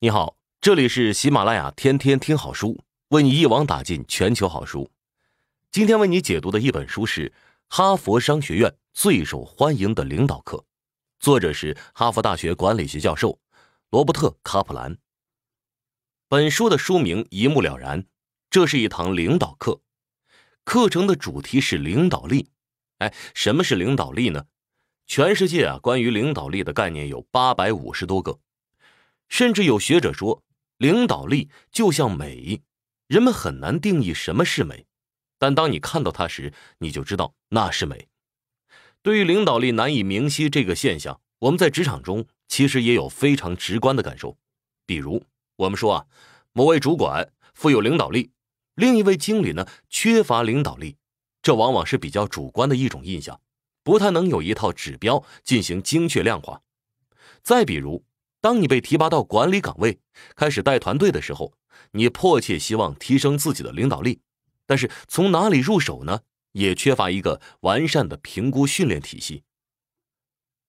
你好，这里是喜马拉雅天天听好书，为你一网打尽全球好书。今天为你解读的一本书是哈佛商学院最受欢迎的领导课，作者是哈佛大学管理学教授罗伯特卡普兰。本书的书名一目了然，这是一堂领导课，课程的主题是领导力。哎，什么是领导力呢？全世界啊，关于领导力的概念有八百五十多个。甚至有学者说，领导力就像美，人们很难定义什么是美，但当你看到它时，你就知道那是美。对于领导力难以明晰这个现象，我们在职场中其实也有非常直观的感受，比如我们说啊，某位主管富有领导力，另一位经理呢缺乏领导力，这往往是比较主观的一种印象，不太能有一套指标进行精确量化。再比如。当你被提拔到管理岗位，开始带团队的时候，你迫切希望提升自己的领导力，但是从哪里入手呢？也缺乏一个完善的评估训练体系。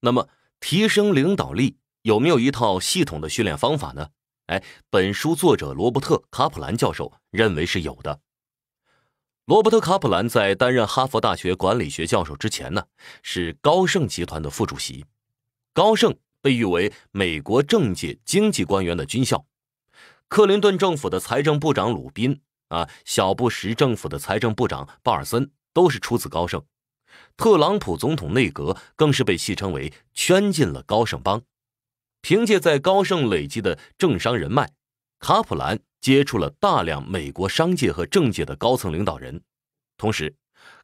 那么，提升领导力有没有一套系统的训练方法呢？哎，本书作者罗伯特·卡普兰教授认为是有的。罗伯特·卡普兰在担任哈佛大学管理学教授之前呢，是高盛集团的副主席，高盛。被誉为美国政界、经济官员的军校，克林顿政府的财政部长鲁宾，啊，小布什政府的财政部长鲍尔森都是出自高盛。特朗普总统内阁更是被戏称为“圈进了高盛帮”。凭借在高盛累积的政商人脉，卡普兰接触了大量美国商界和政界的高层领导人。同时，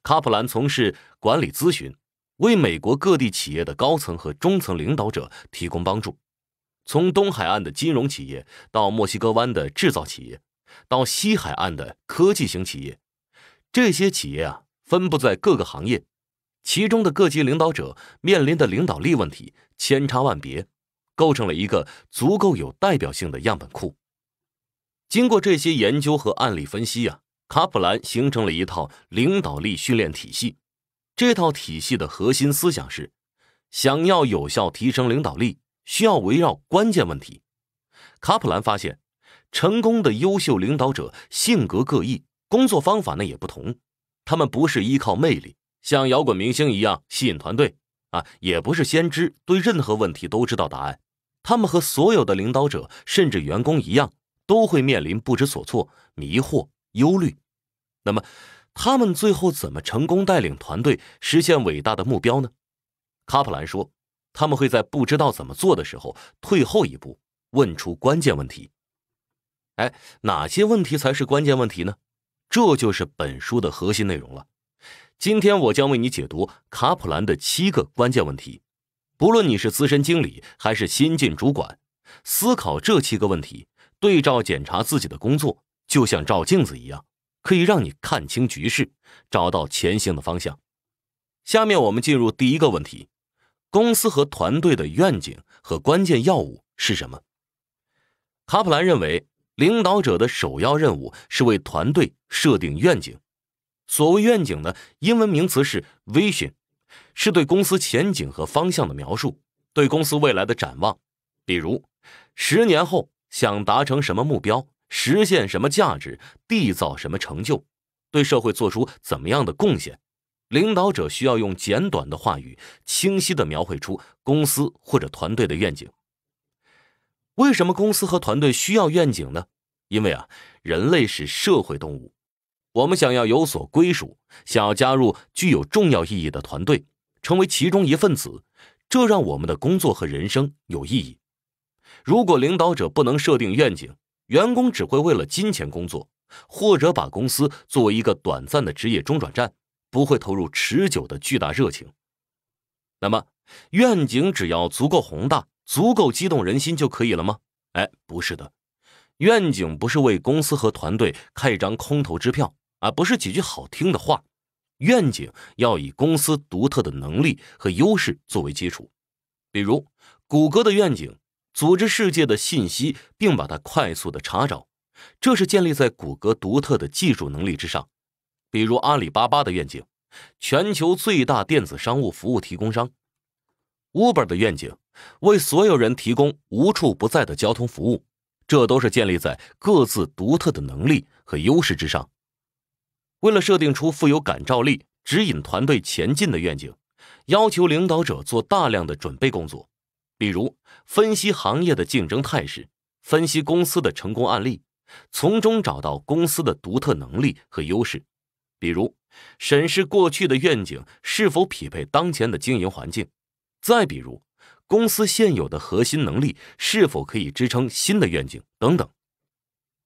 卡普兰从事管理咨询。为美国各地企业的高层和中层领导者提供帮助，从东海岸的金融企业到墨西哥湾的制造企业，到西海岸的科技型企业，这些企业啊分布在各个行业，其中的各级领导者面临的领导力问题千差万别，构成了一个足够有代表性的样本库。经过这些研究和案例分析啊，卡普兰形成了一套领导力训练体系。这套体系的核心思想是：想要有效提升领导力，需要围绕关键问题。卡普兰发现，成功的优秀领导者性格各异，工作方法呢也不同。他们不是依靠魅力，像摇滚明星一样吸引团队啊；也不是先知，对任何问题都知道答案。他们和所有的领导者，甚至员工一样，都会面临不知所措、迷惑、忧虑。那么，他们最后怎么成功带领团队实现伟大的目标呢？卡普兰说，他们会在不知道怎么做的时候退后一步，问出关键问题。哎，哪些问题才是关键问题呢？这就是本书的核心内容了。今天我将为你解读卡普兰的七个关键问题。不论你是资深经理还是新晋主管，思考这七个问题，对照检查自己的工作，就像照镜子一样。可以让你看清局势，找到前行的方向。下面我们进入第一个问题：公司和团队的愿景和关键要务是什么？卡普兰认为，领导者的首要任务是为团队设定愿景。所谓愿景呢，英文名词是 vision，是对公司前景和方向的描述，对公司未来的展望。比如，十年后想达成什么目标？实现什么价值，缔造什么成就，对社会做出怎么样的贡献，领导者需要用简短的话语清晰地描绘出公司或者团队的愿景。为什么公司和团队需要愿景呢？因为啊，人类是社会动物，我们想要有所归属，想要加入具有重要意义的团队，成为其中一份子，这让我们的工作和人生有意义。如果领导者不能设定愿景，员工只会为了金钱工作，或者把公司作为一个短暂的职业中转站，不会投入持久的巨大热情。那么，愿景只要足够宏大、足够激动人心就可以了吗？哎，不是的，愿景不是为公司和团队开一张空头支票啊，不是几句好听的话。愿景要以公司独特的能力和优势作为基础，比如谷歌的愿景。组织世界的信息，并把它快速的查找，这是建立在谷歌独特的技术能力之上。比如阿里巴巴的愿景：全球最大电子商务服务提供商；Uber 的愿景：为所有人提供无处不在的交通服务。这都是建立在各自独特的能力和优势之上。为了设定出富有感召力、指引团队前进的愿景，要求领导者做大量的准备工作。比如，分析行业的竞争态势，分析公司的成功案例，从中找到公司的独特能力和优势。比如，审视过去的愿景是否匹配当前的经营环境，再比如，公司现有的核心能力是否可以支撑新的愿景等等。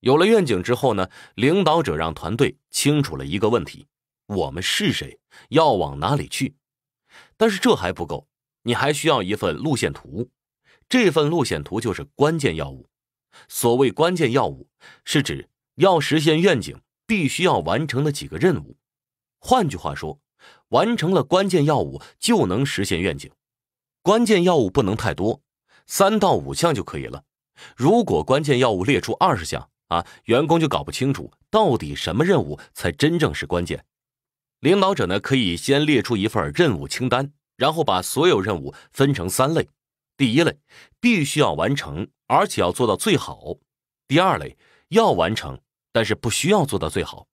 有了愿景之后呢，领导者让团队清楚了一个问题：我们是谁，要往哪里去？但是这还不够。你还需要一份路线图，这份路线图就是关键要务。所谓关键要务，是指要实现愿景必须要完成的几个任务。换句话说，完成了关键要务就能实现愿景。关键要务不能太多，三到五项就可以了。如果关键要务列出二十项啊，员工就搞不清楚到底什么任务才真正是关键。领导者呢，可以先列出一份任务清单。然后把所有任务分成三类：第一类必须要完成，而且要做到最好；第二类要完成，但是不需要做到最好；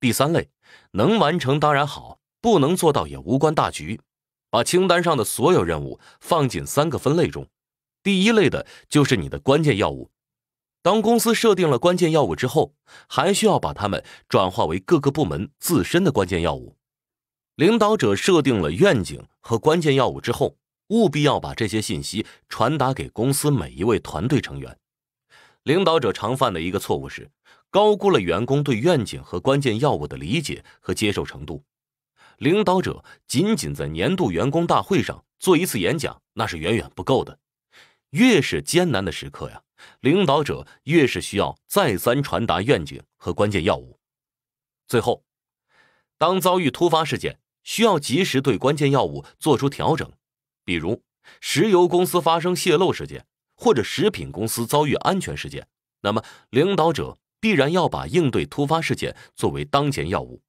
第三类能完成当然好，不能做到也无关大局。把清单上的所有任务放进三个分类中，第一类的就是你的关键药物。当公司设定了关键药物之后，还需要把它们转化为各个部门自身的关键药物。领导者设定了愿景和关键要务之后，务必要把这些信息传达给公司每一位团队成员。领导者常犯的一个错误是，高估了员工对愿景和关键要务的理解和接受程度。领导者仅仅在年度员工大会上做一次演讲，那是远远不够的。越是艰难的时刻呀，领导者越是需要再三传达愿景和关键要务。最后，当遭遇突发事件，需要及时对关键药物做出调整，比如石油公司发生泄漏事件，或者食品公司遭遇安全事件，那么领导者必然要把应对突发事件作为当前药物，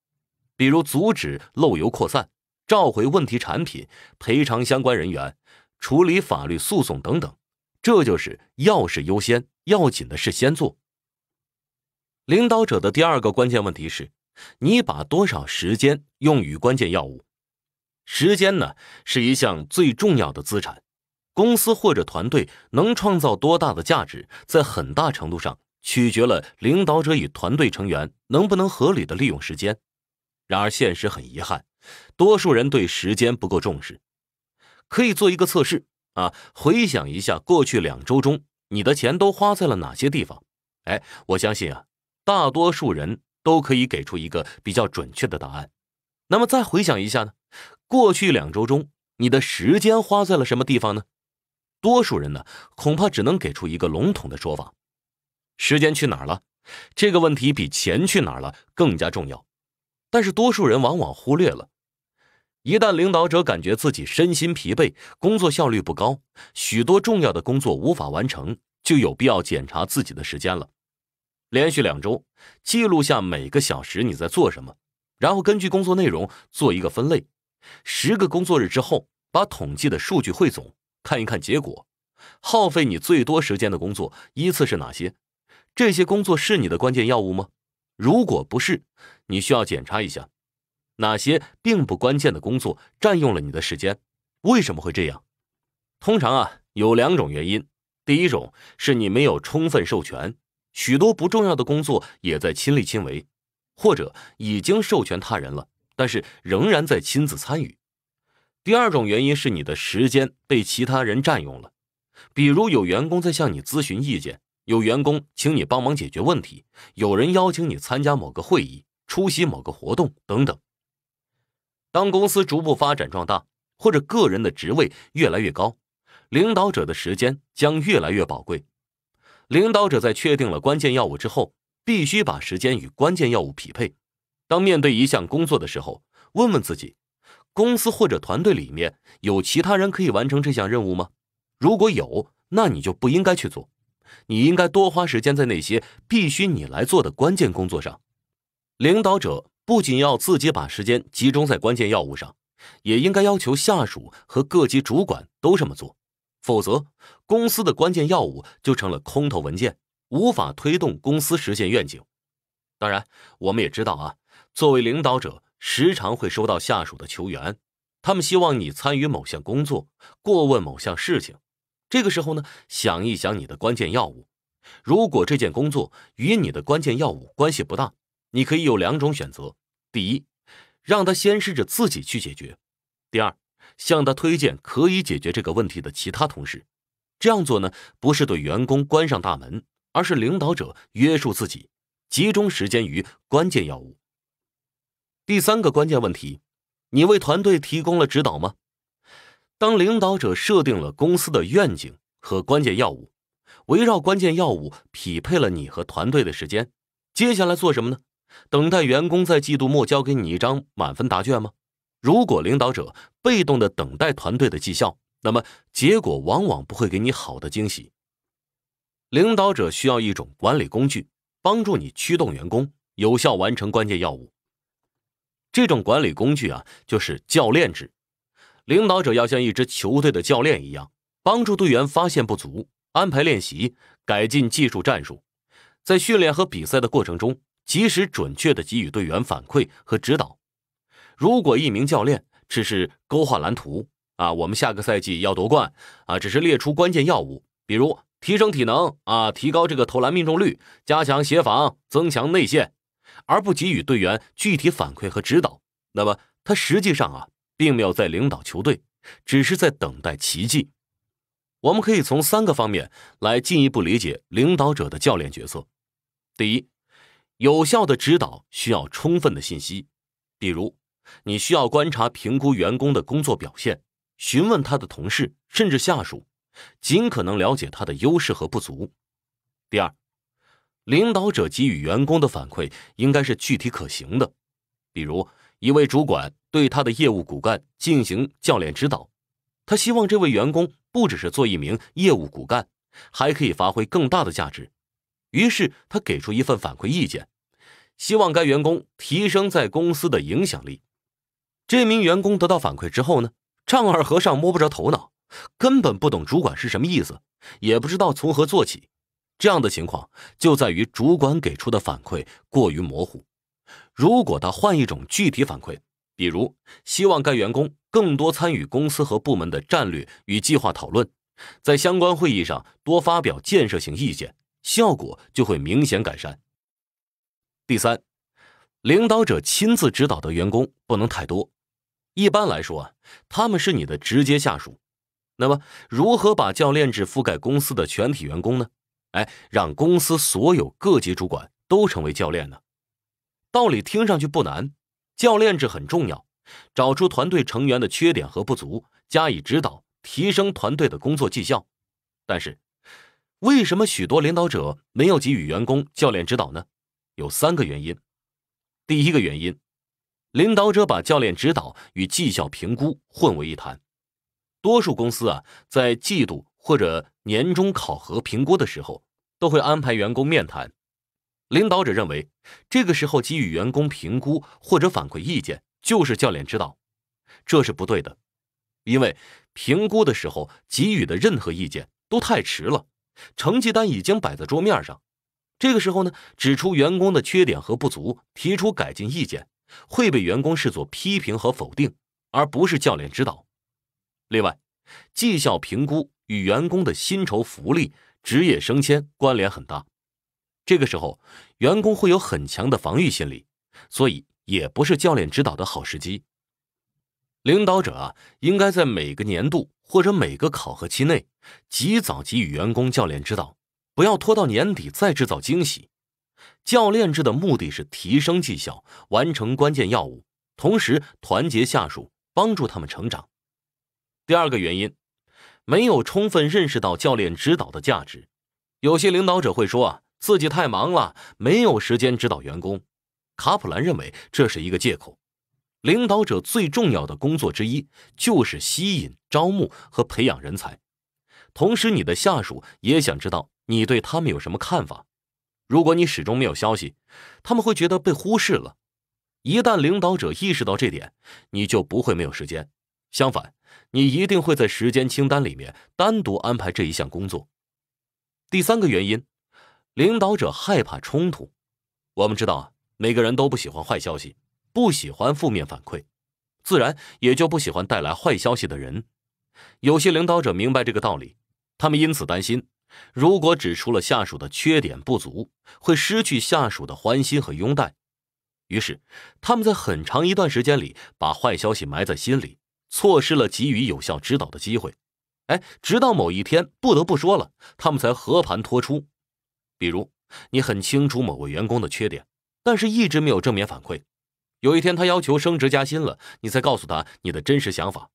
比如阻止漏油扩散、召回问题产品、赔偿相关人员、处理法律诉讼等等。这就是要事优先，要紧的事先做。领导者的第二个关键问题是。你把多少时间用于关键药物。时间呢是一项最重要的资产。公司或者团队能创造多大的价值，在很大程度上取决于领导者与团队成员能不能合理的利用时间。然而，现实很遗憾，多数人对时间不够重视。可以做一个测试啊，回想一下过去两周中，你的钱都花在了哪些地方？哎，我相信啊，大多数人。都可以给出一个比较准确的答案。那么再回想一下呢？过去两周中，你的时间花在了什么地方呢？多数人呢，恐怕只能给出一个笼统的说法。时间去哪儿了？这个问题比钱去哪儿了更加重要，但是多数人往往忽略了。一旦领导者感觉自己身心疲惫，工作效率不高，许多重要的工作无法完成，就有必要检查自己的时间了。连续两周记录下每个小时你在做什么，然后根据工作内容做一个分类。十个工作日之后，把统计的数据汇总，看一看结果。耗费你最多时间的工作依次是哪些？这些工作是你的关键要务吗？如果不是，你需要检查一下哪些并不关键的工作占用了你的时间。为什么会这样？通常啊，有两种原因。第一种是你没有充分授权。许多不重要的工作也在亲力亲为，或者已经授权他人了，但是仍然在亲自参与。第二种原因是你的时间被其他人占用了，比如有员工在向你咨询意见，有员工请你帮忙解决问题，有人邀请你参加某个会议、出席某个活动等等。当公司逐步发展壮大，或者个人的职位越来越高，领导者的时间将越来越宝贵。领导者在确定了关键要务之后，必须把时间与关键要务匹配。当面对一项工作的时候，问问自己：公司或者团队里面有其他人可以完成这项任务吗？如果有，那你就不应该去做，你应该多花时间在那些必须你来做的关键工作上。领导者不仅要自己把时间集中在关键要务上，也应该要求下属和各级主管都这么做。否则，公司的关键要务就成了空头文件，无法推动公司实现愿景。当然，我们也知道啊，作为领导者，时常会收到下属的求援，他们希望你参与某项工作，过问某项事情。这个时候呢，想一想你的关键要务，如果这件工作与你的关键要务关系不大，你可以有两种选择：第一，让他先试着自己去解决；第二。向他推荐可以解决这个问题的其他同事，这样做呢不是对员工关上大门，而是领导者约束自己，集中时间于关键要务。第三个关键问题，你为团队提供了指导吗？当领导者设定了公司的愿景和关键要务，围绕关键要务匹配了你和团队的时间，接下来做什么呢？等待员工在季度末交给你一张满分答卷吗？如果领导者被动的等待团队的绩效，那么结果往往不会给你好的惊喜。领导者需要一种管理工具，帮助你驱动员工，有效完成关键要务。这种管理工具啊，就是教练制。领导者要像一支球队的教练一样，帮助队员发现不足，安排练习，改进技术战术，在训练和比赛的过程中，及时准确的给予队员反馈和指导。如果一名教练只是勾画蓝图啊，我们下个赛季要夺冠啊，只是列出关键要务，比如提升体能啊，提高这个投篮命中率，加强协防，增强内线，而不给予队员具体反馈和指导，那么他实际上啊，并没有在领导球队，只是在等待奇迹。我们可以从三个方面来进一步理解领导者的教练角色：第一，有效的指导需要充分的信息，比如。你需要观察、评估员工的工作表现，询问他的同事甚至下属，尽可能了解他的优势和不足。第二，领导者给予员工的反馈应该是具体可行的。比如，一位主管对他的业务骨干进行教练指导，他希望这位员工不只是做一名业务骨干，还可以发挥更大的价值。于是，他给出一份反馈意见，希望该员工提升在公司的影响力。这名员工得到反馈之后呢，丈二和尚摸不着头脑，根本不懂主管是什么意思，也不知道从何做起。这样的情况就在于主管给出的反馈过于模糊。如果他换一种具体反馈，比如希望该员工更多参与公司和部门的战略与计划讨论，在相关会议上多发表建设性意见，效果就会明显改善。第三，领导者亲自指导的员工不能太多。一般来说啊，他们是你的直接下属。那么，如何把教练制覆盖公司的全体员工呢？哎，让公司所有各级主管都成为教练呢？道理听上去不难，教练制很重要，找出团队成员的缺点和不足，加以指导，提升团队的工作绩效。但是，为什么许多领导者没有给予员工教练指导呢？有三个原因。第一个原因。领导者把教练指导与绩效评估混为一谈。多数公司啊，在季度或者年终考核评估的时候，都会安排员工面谈。领导者认为，这个时候给予员工评估或者反馈意见就是教练指导，这是不对的。因为评估的时候给予的任何意见都太迟了，成绩单已经摆在桌面上。这个时候呢，指出员工的缺点和不足，提出改进意见。会被员工视作批评和否定，而不是教练指导。另外，绩效评估与员工的薪酬福利、职业升迁关联很大。这个时候，员工会有很强的防御心理，所以也不是教练指导的好时机。领导者啊，应该在每个年度或者每个考核期内，及早给予员工教练指导，不要拖到年底再制造惊喜。教练制的目的是提升绩效，完成关键要务，同时团结下属，帮助他们成长。第二个原因，没有充分认识到教练指导的价值。有些领导者会说啊，自己太忙了，没有时间指导员工。卡普兰认为这是一个借口。领导者最重要的工作之一就是吸引、招募和培养人才，同时你的下属也想知道你对他们有什么看法。如果你始终没有消息，他们会觉得被忽视了。一旦领导者意识到这点，你就不会没有时间。相反，你一定会在时间清单里面单独安排这一项工作。第三个原因，领导者害怕冲突。我们知道啊，每个人都不喜欢坏消息，不喜欢负面反馈，自然也就不喜欢带来坏消息的人。有些领导者明白这个道理，他们因此担心。如果指出了下属的缺点不足，会失去下属的欢心和拥戴。于是，他们在很长一段时间里把坏消息埋在心里，错失了给予有效指导的机会。哎，直到某一天不得不说了，他们才和盘托出。比如，你很清楚某位员工的缺点，但是一直没有正面反馈。有一天他要求升职加薪了，你才告诉他你的真实想法。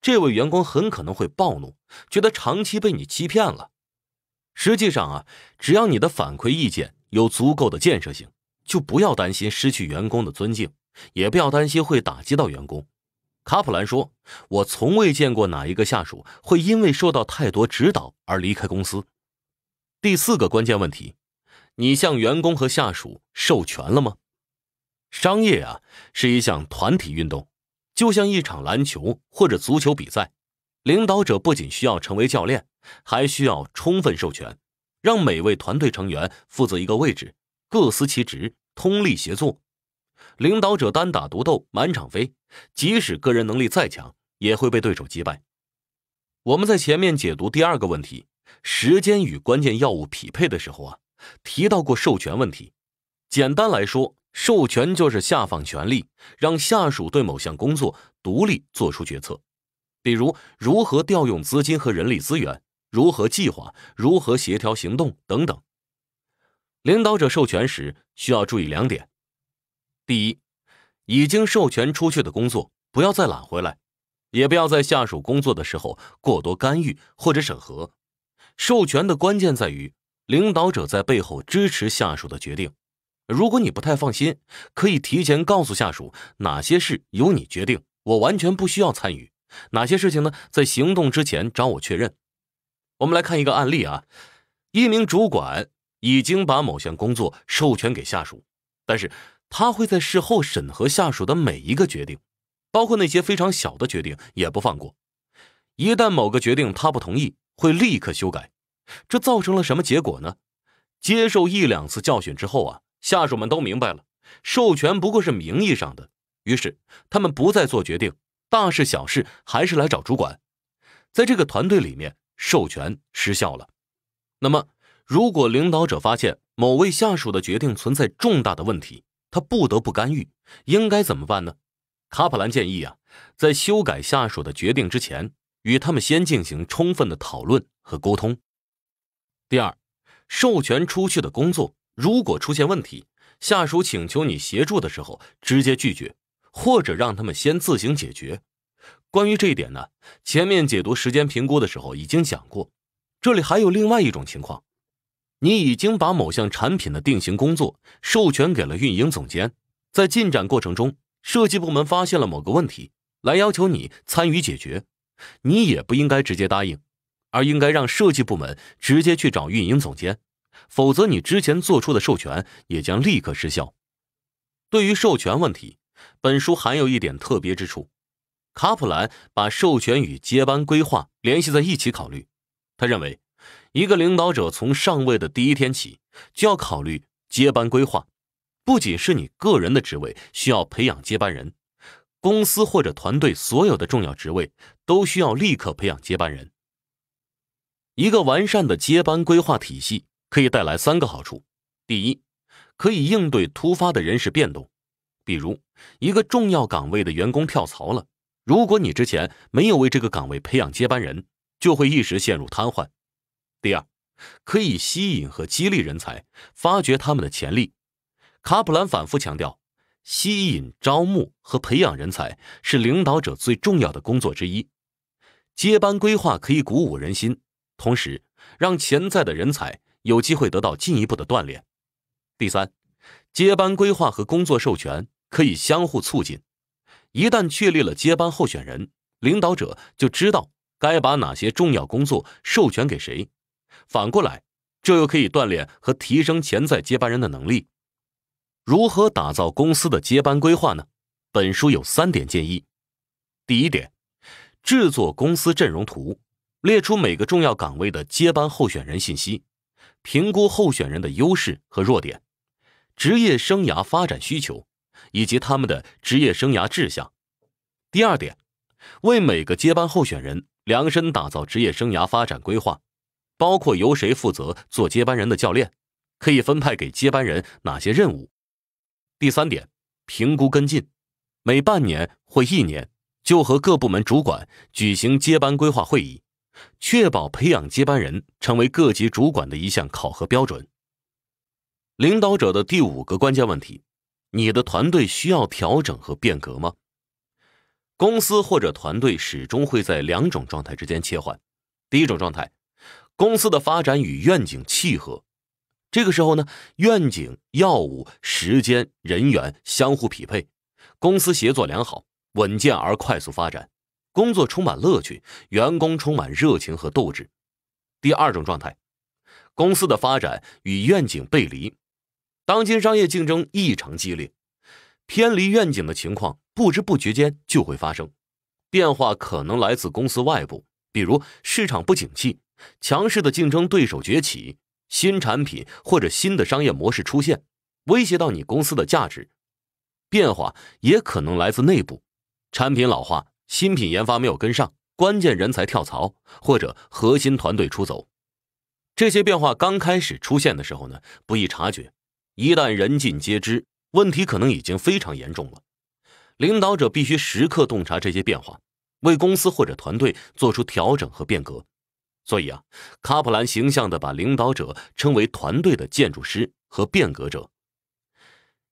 这位员工很可能会暴怒，觉得长期被你欺骗了。实际上啊，只要你的反馈意见有足够的建设性，就不要担心失去员工的尊敬，也不要担心会打击到员工。卡普兰说：“我从未见过哪一个下属会因为受到太多指导而离开公司。”第四个关键问题：你向员工和下属授权了吗？商业啊是一项团体运动，就像一场篮球或者足球比赛。领导者不仅需要成为教练，还需要充分授权，让每位团队成员负责一个位置，各司其职，通力协作。领导者单打独斗，满场飞，即使个人能力再强，也会被对手击败。我们在前面解读第二个问题——时间与关键药物匹配的时候啊，提到过授权问题。简单来说，授权就是下放权力，让下属对某项工作独立做出决策。比如，如何调用资金和人力资源，如何计划，如何协调行动等等。领导者授权时需要注意两点：第一，已经授权出去的工作不要再揽回来，也不要在下属工作的时候过多干预或者审核。授权的关键在于领导者在背后支持下属的决定。如果你不太放心，可以提前告诉下属哪些事由你决定，我完全不需要参与。哪些事情呢？在行动之前找我确认。我们来看一个案例啊，一名主管已经把某项工作授权给下属，但是他会在事后审核下属的每一个决定，包括那些非常小的决定也不放过。一旦某个决定他不同意，会立刻修改。这造成了什么结果呢？接受一两次教训之后啊，下属们都明白了，授权不过是名义上的，于是他们不再做决定。大事小事还是来找主管，在这个团队里面，授权失效了。那么，如果领导者发现某位下属的决定存在重大的问题，他不得不干预，应该怎么办呢？卡普兰建议啊，在修改下属的决定之前，与他们先进行充分的讨论和沟通。第二，授权出去的工作如果出现问题，下属请求你协助的时候，直接拒绝。或者让他们先自行解决。关于这一点呢，前面解读时间评估的时候已经讲过。这里还有另外一种情况：你已经把某项产品的定型工作授权给了运营总监，在进展过程中，设计部门发现了某个问题，来要求你参与解决，你也不应该直接答应，而应该让设计部门直接去找运营总监，否则你之前做出的授权也将立刻失效。对于授权问题。本书还有一点特别之处，卡普兰把授权与接班规划联系在一起考虑。他认为，一个领导者从上位的第一天起就要考虑接班规划。不仅是你个人的职位需要培养接班人，公司或者团队所有的重要职位都需要立刻培养接班人。一个完善的接班规划体系可以带来三个好处：第一，可以应对突发的人事变动。比如，一个重要岗位的员工跳槽了，如果你之前没有为这个岗位培养接班人，就会一时陷入瘫痪。第二，可以吸引和激励人才，发掘他们的潜力。卡普兰反复强调，吸引、招募和培养人才是领导者最重要的工作之一。接班规划可以鼓舞人心，同时让潜在的人才有机会得到进一步的锻炼。第三，接班规划和工作授权。可以相互促进。一旦确立了接班候选人，领导者就知道该把哪些重要工作授权给谁。反过来，这又可以锻炼和提升潜在接班人的能力。如何打造公司的接班规划呢？本书有三点建议：第一点，制作公司阵容图，列出每个重要岗位的接班候选人信息，评估候选人的优势和弱点，职业生涯发展需求。以及他们的职业生涯志向。第二点，为每个接班候选人量身打造职业生涯发展规划，包括由谁负责做接班人的教练，可以分派给接班人哪些任务。第三点，评估跟进，每半年或一年就和各部门主管举行接班规划会议，确保培养接班人成为各级主管的一项考核标准。领导者的第五个关键问题。你的团队需要调整和变革吗？公司或者团队始终会在两种状态之间切换。第一种状态，公司的发展与愿景契合，这个时候呢，愿景、药物、时间、人员相互匹配，公司协作良好，稳健而快速发展，工作充满乐趣，员工充满热情和斗志。第二种状态，公司的发展与愿景背离。当今商业竞争异常激烈，偏离愿景的情况不知不觉间就会发生。变化可能来自公司外部，比如市场不景气、强势的竞争对手崛起、新产品或者新的商业模式出现，威胁到你公司的价值。变化也可能来自内部，产品老化、新品研发没有跟上、关键人才跳槽或者核心团队出走。这些变化刚开始出现的时候呢，不易察觉。一旦人尽皆知，问题可能已经非常严重了。领导者必须时刻洞察这些变化，为公司或者团队做出调整和变革。所以啊，卡普兰形象的把领导者称为团队的建筑师和变革者。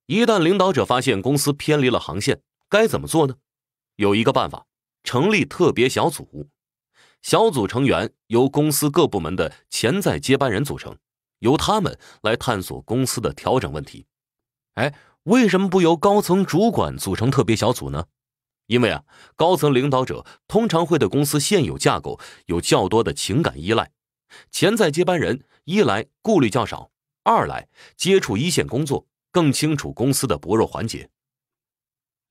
一旦领导者发现公司偏离了航线，该怎么做呢？有一个办法，成立特别小组，小组成员由公司各部门的潜在接班人组成。由他们来探索公司的调整问题。哎，为什么不由高层主管组成特别小组呢？因为啊，高层领导者通常会对公司现有架构有较多的情感依赖。潜在接班人一来顾虑较少，二来接触一线工作更清楚公司的薄弱环节。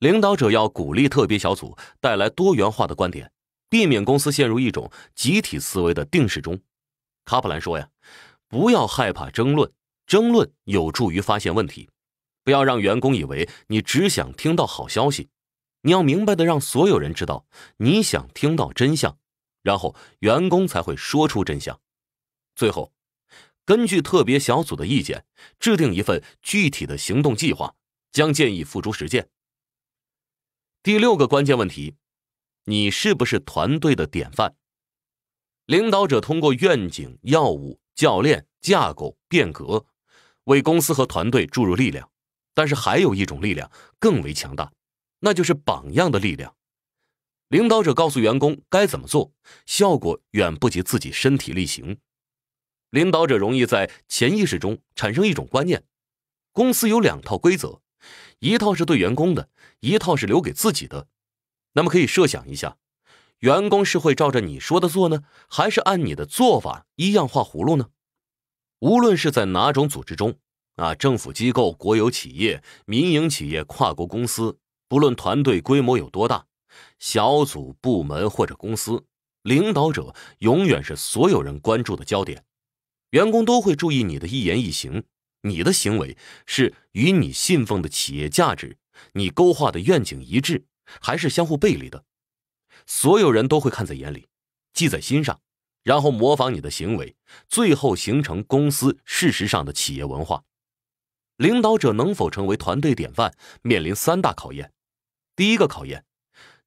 领导者要鼓励特别小组带来多元化的观点，避免公司陷入一种集体思维的定势中。卡普兰说呀。不要害怕争论，争论有助于发现问题。不要让员工以为你只想听到好消息，你要明白的让所有人知道你想听到真相，然后员工才会说出真相。最后，根据特别小组的意见，制定一份具体的行动计划，将建议付诸实践。第六个关键问题：你是不是团队的典范？领导者通过愿景、要务。教练架构变革，为公司和团队注入力量。但是还有一种力量更为强大，那就是榜样的力量。领导者告诉员工该怎么做，效果远不及自己身体力行。领导者容易在潜意识中产生一种观念：公司有两套规则，一套是对员工的，一套是留给自己的。那么可以设想一下。员工是会照着你说的做呢，还是按你的做法一样画葫芦呢？无论是在哪种组织中，啊，政府机构、国有企业、民营企业、跨国公司，不论团队规模有多大，小组、部门或者公司，领导者永远是所有人关注的焦点。员工都会注意你的一言一行，你的行为是与你信奉的企业价值、你勾画的愿景一致，还是相互背离的？所有人都会看在眼里，记在心上，然后模仿你的行为，最后形成公司事实上的企业文化。领导者能否成为团队典范，面临三大考验。第一个考验，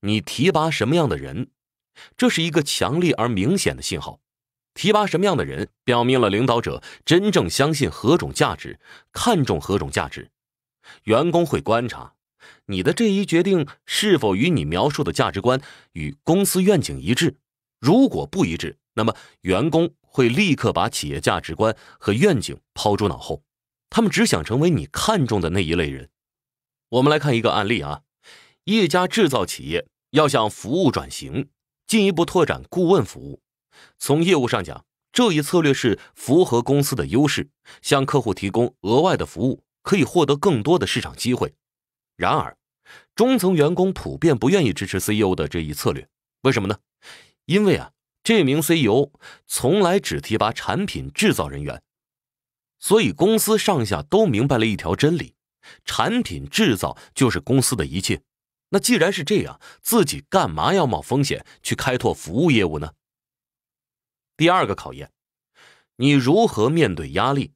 你提拔什么样的人，这是一个强烈而明显的信号。提拔什么样的人，表明了领导者真正相信何种价值，看重何种价值。员工会观察。你的这一决定是否与你描述的价值观与公司愿景一致？如果不一致，那么员工会立刻把企业价值观和愿景抛诸脑后，他们只想成为你看中的那一类人。我们来看一个案例啊，一家制造企业要向服务转型，进一步拓展顾问服务。从业务上讲，这一策略是符合公司的优势，向客户提供额外的服务可以获得更多的市场机会。然而，中层员工普遍不愿意支持 CEO 的这一策略，为什么呢？因为啊，这名 CEO 从来只提拔产品制造人员，所以公司上下都明白了一条真理：产品制造就是公司的一切。那既然是这样，自己干嘛要冒风险去开拓服务业务呢？第二个考验，你如何面对压力？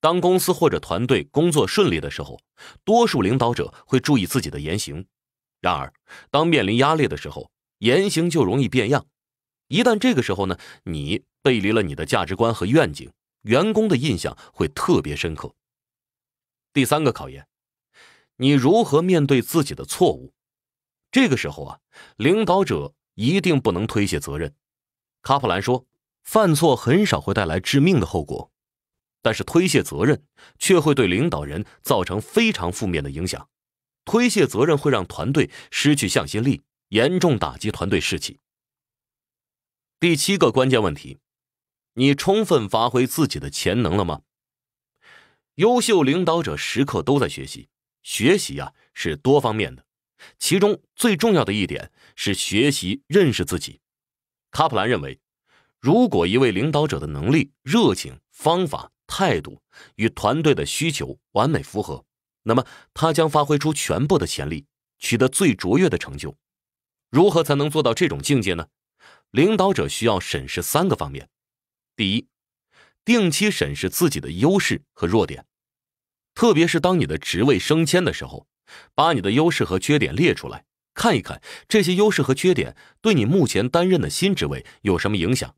当公司或者团队工作顺利的时候，多数领导者会注意自己的言行；然而，当面临压力的时候，言行就容易变样。一旦这个时候呢，你背离了你的价值观和愿景，员工的印象会特别深刻。第三个考验，你如何面对自己的错误？这个时候啊，领导者一定不能推卸责任。卡普兰说：“犯错很少会带来致命的后果。”但是推卸责任却会对领导人造成非常负面的影响，推卸责任会让团队失去向心力，严重打击团队士气。第七个关键问题，你充分发挥自己的潜能了吗？优秀领导者时刻都在学习，学习啊是多方面的，其中最重要的一点是学习认识自己。卡普兰认为，如果一位领导者的能力、热情、方法，态度与团队的需求完美符合，那么他将发挥出全部的潜力，取得最卓越的成就。如何才能做到这种境界呢？领导者需要审视三个方面：第一，定期审视自己的优势和弱点，特别是当你的职位升迁的时候，把你的优势和缺点列出来，看一看这些优势和缺点对你目前担任的新职位有什么影响。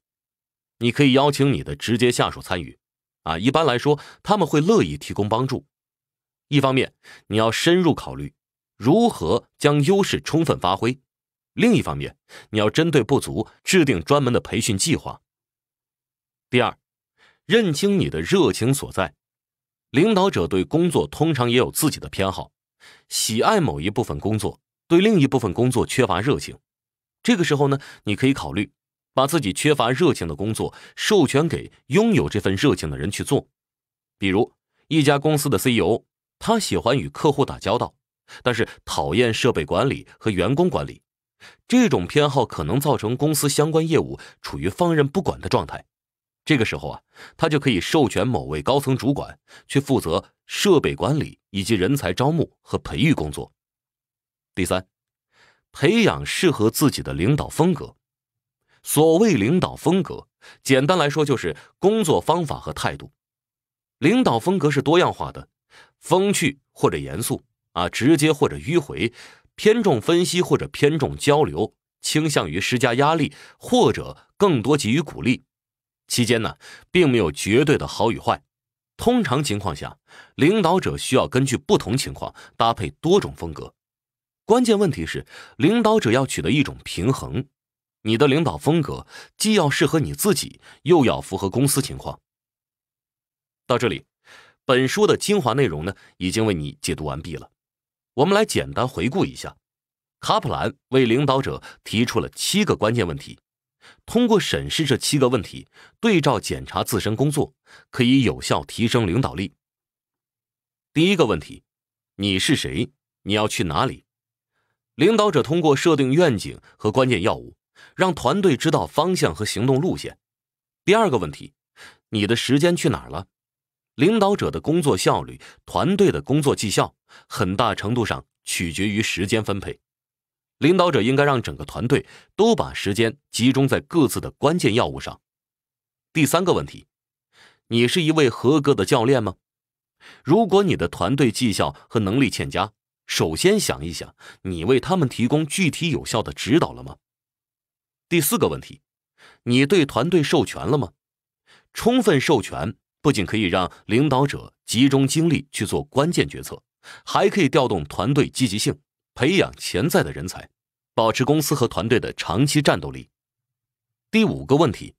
你可以邀请你的直接下属参与。啊，一般来说，他们会乐意提供帮助。一方面，你要深入考虑如何将优势充分发挥；另一方面，你要针对不足制定专门的培训计划。第二，认清你的热情所在。领导者对工作通常也有自己的偏好，喜爱某一部分工作，对另一部分工作缺乏热情。这个时候呢，你可以考虑。把自己缺乏热情的工作授权给拥有这份热情的人去做，比如一家公司的 CEO，他喜欢与客户打交道，但是讨厌设备管理和员工管理。这种偏好可能造成公司相关业务处于放任不管的状态。这个时候啊，他就可以授权某位高层主管去负责设备管理以及人才招募和培育工作。第三，培养适合自己的领导风格。所谓领导风格，简单来说就是工作方法和态度。领导风格是多样化的，风趣或者严肃，啊，直接或者迂回，偏重分析或者偏重交流，倾向于施加压力或者更多给予鼓励。期间呢，并没有绝对的好与坏。通常情况下，领导者需要根据不同情况搭配多种风格。关键问题是，领导者要取得一种平衡。你的领导风格既要适合你自己，又要符合公司情况。到这里，本书的精华内容呢，已经为你解读完毕了。我们来简单回顾一下，卡普兰为领导者提出了七个关键问题。通过审视这七个问题，对照检查自身工作，可以有效提升领导力。第一个问题：你是谁？你要去哪里？领导者通过设定愿景和关键要务。让团队知道方向和行动路线。第二个问题，你的时间去哪儿了？领导者的工作效率、团队的工作绩效，很大程度上取决于时间分配。领导者应该让整个团队都把时间集中在各自的关键要务上。第三个问题，你是一位合格的教练吗？如果你的团队绩效和能力欠佳，首先想一想，你为他们提供具体有效的指导了吗？第四个问题，你对团队授权了吗？充分授权不仅可以让领导者集中精力去做关键决策，还可以调动团队积极性，培养潜在的人才，保持公司和团队的长期战斗力。第五个问题，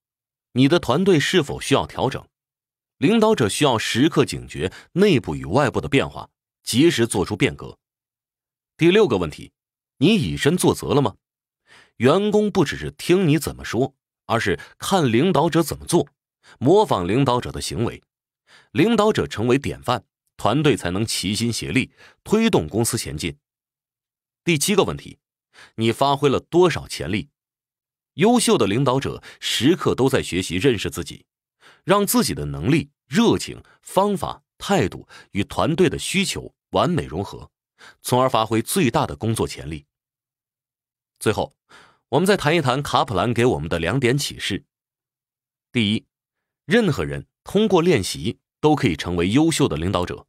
你的团队是否需要调整？领导者需要时刻警觉内部与外部的变化，及时做出变革。第六个问题，你以身作则了吗？员工不只是听你怎么说，而是看领导者怎么做，模仿领导者的行为。领导者成为典范，团队才能齐心协力，推动公司前进。第七个问题，你发挥了多少潜力？优秀的领导者时刻都在学习认识自己，让自己的能力、热情、方法、态度与团队的需求完美融合，从而发挥最大的工作潜力。最后，我们再谈一谈卡普兰给我们的两点启示。第一，任何人通过练习都可以成为优秀的领导者。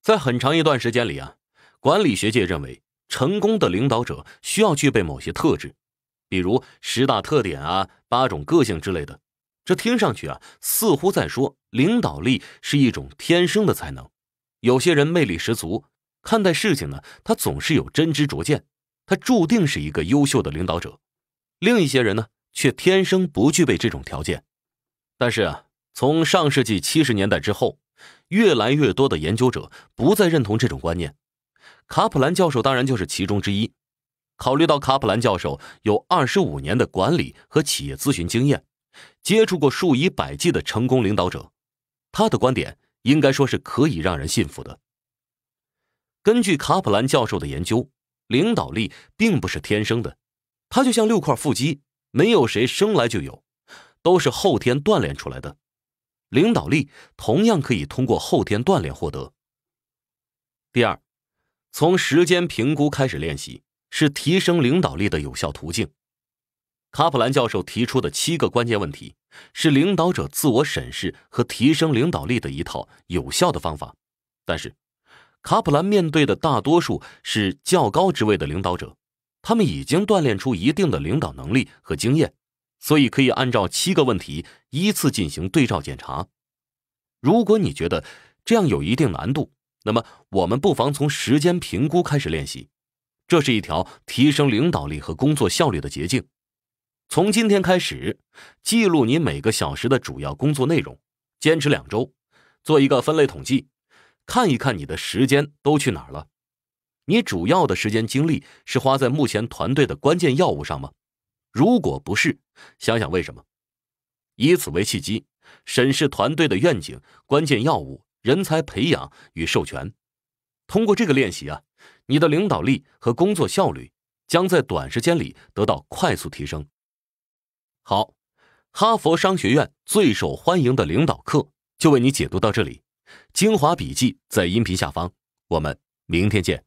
在很长一段时间里啊，管理学界认为成功的领导者需要具备某些特质，比如十大特点啊、八种个性之类的。这听上去啊，似乎在说领导力是一种天生的才能。有些人魅力十足，看待事情呢，他总是有真知灼见。他注定是一个优秀的领导者，另一些人呢，却天生不具备这种条件。但是啊，从上世纪七十年代之后，越来越多的研究者不再认同这种观念。卡普兰教授当然就是其中之一。考虑到卡普兰教授有二十五年的管理和企业咨询经验，接触过数以百计的成功领导者，他的观点应该说是可以让人信服的。根据卡普兰教授的研究。领导力并不是天生的，它就像六块腹肌，没有谁生来就有，都是后天锻炼出来的。领导力同样可以通过后天锻炼获得。第二，从时间评估开始练习是提升领导力的有效途径。卡普兰教授提出的七个关键问题是领导者自我审视和提升领导力的一套有效的方法，但是。卡普兰面对的大多数是较高职位的领导者，他们已经锻炼出一定的领导能力和经验，所以可以按照七个问题依次进行对照检查。如果你觉得这样有一定难度，那么我们不妨从时间评估开始练习，这是一条提升领导力和工作效率的捷径。从今天开始，记录你每个小时的主要工作内容，坚持两周，做一个分类统计。看一看你的时间都去哪儿了？你主要的时间精力是花在目前团队的关键药物上吗？如果不是，想想为什么？以此为契机，审视团队的愿景、关键药物、人才培养与授权。通过这个练习啊，你的领导力和工作效率将在短时间里得到快速提升。好，哈佛商学院最受欢迎的领导课就为你解读到这里。精华笔记在音频下方，我们明天见。